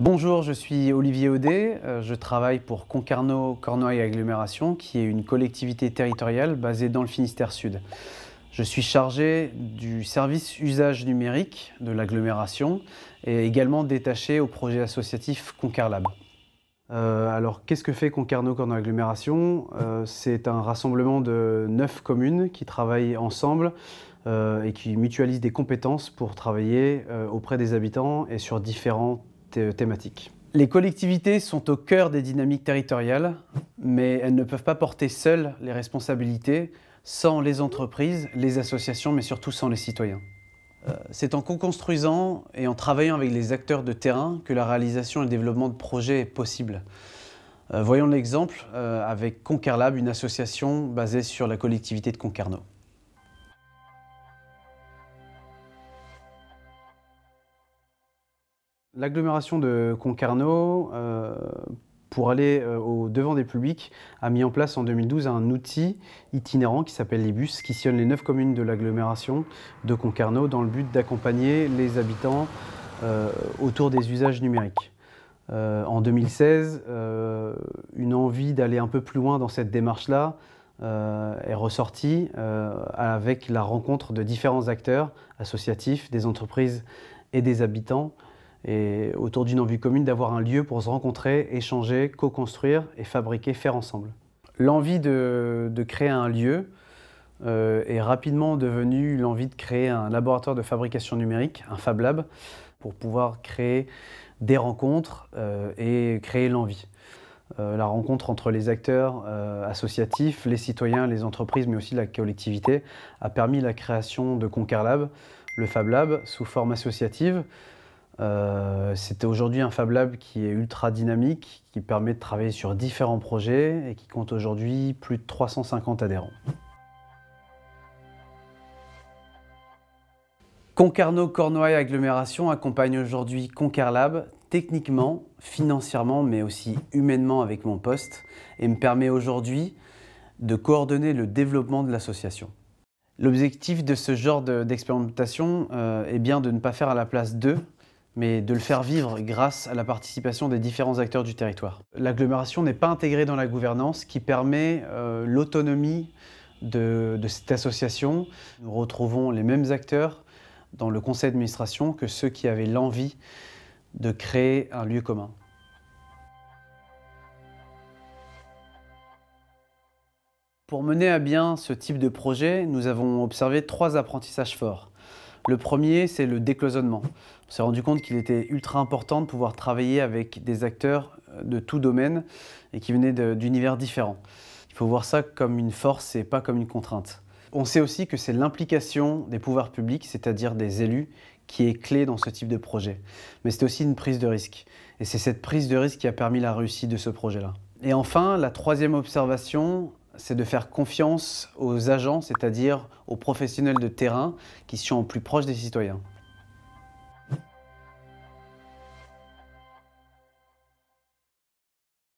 Bonjour, je suis Olivier Audet, euh, je travaille pour Concarneau Cornouailles Agglomération, qui est une collectivité territoriale basée dans le Finistère Sud. Je suis chargé du service usage numérique de l'agglomération et également détaché au projet associatif Concarlab. Euh, alors, qu'est-ce que fait Concarneau Cornouailles Agglomération euh, C'est un rassemblement de neuf communes qui travaillent ensemble et qui mutualisent des compétences pour travailler auprès des habitants et sur différents thématique. Les collectivités sont au cœur des dynamiques territoriales, mais elles ne peuvent pas porter seules les responsabilités sans les entreprises, les associations, mais surtout sans les citoyens. Euh, c'est en co-construisant et en travaillant avec les acteurs de terrain que la réalisation et le développement de projets est possible. Euh, voyons l'exemple euh, avec Concarlab, une association basée sur la collectivité de Concarneau. L'agglomération de Concarneau, euh, pour aller euh, au devant des publics, a mis en place en 2012 un outil itinérant qui s'appelle les bus, qui sillonne les neuf communes de l'agglomération de Concarneau dans le but d'accompagner les habitants euh, autour des usages numériques. en 2016, une envie d'aller un peu plus loin dans cette démarche-là est ressortie avec la rencontre de différents acteurs associatifs, des entreprises et des habitants et autour d'une envie commune d'avoir un lieu pour se rencontrer, échanger, co-construire et fabriquer, faire ensemble. L'envie de, créer un lieu euh, est rapidement devenue l'envie de créer un laboratoire de fabrication numérique, un Fab Lab, pour pouvoir créer des rencontres euh, et créer l'envie. Euh, la rencontre entre les acteurs associatifs, les citoyens, les entreprises, mais aussi la collectivité, a permis la création de Concarlab, le Fab Lab, sous forme associative, euh, c'était aujourd'hui un Fab Lab qui est ultra dynamique, qui permet de travailler sur différents projets et qui compte aujourd'hui plus de 350 adhérents. concarneau Cornouaille, Agglomération accompagne aujourd'hui Concarlab techniquement, financièrement, mais aussi humainement avec mon poste et me permet aujourd'hui de coordonner le développement de l'association. L'objectif de ce genre d'expérimentation euh, est bien de ne pas faire à la place d'eux, mais de le faire vivre grâce à la participation des différents acteurs du territoire. L'agglomération n'est pas intégrée dans la gouvernance qui permet euh, l'autonomie de, cette association. Nous retrouvons les mêmes acteurs dans le conseil d'administration que ceux qui avaient l'envie de créer un lieu commun. Pour mener à bien ce type de projet, nous avons observé trois apprentissages forts. Le premier, c'est le décloisonnement. On s'est rendu compte qu'il était ultra important de pouvoir travailler avec des acteurs euh, de tout domaine et qui venaient d'univers différents. Il faut voir ça comme une force et pas comme une contrainte. On sait aussi que c'est l'implication des pouvoirs publics, c'est-à-dire des élus, qui est clé dans ce type de projet. Mais c'est aussi une prise de risque. Et c'est cette prise de risque qui a permis la réussite de ce projet-là. Et enfin, la troisième observation, c'est de faire confiance aux agents, c'est-à-dire aux professionnels de terrain qui sont plus proches des citoyens.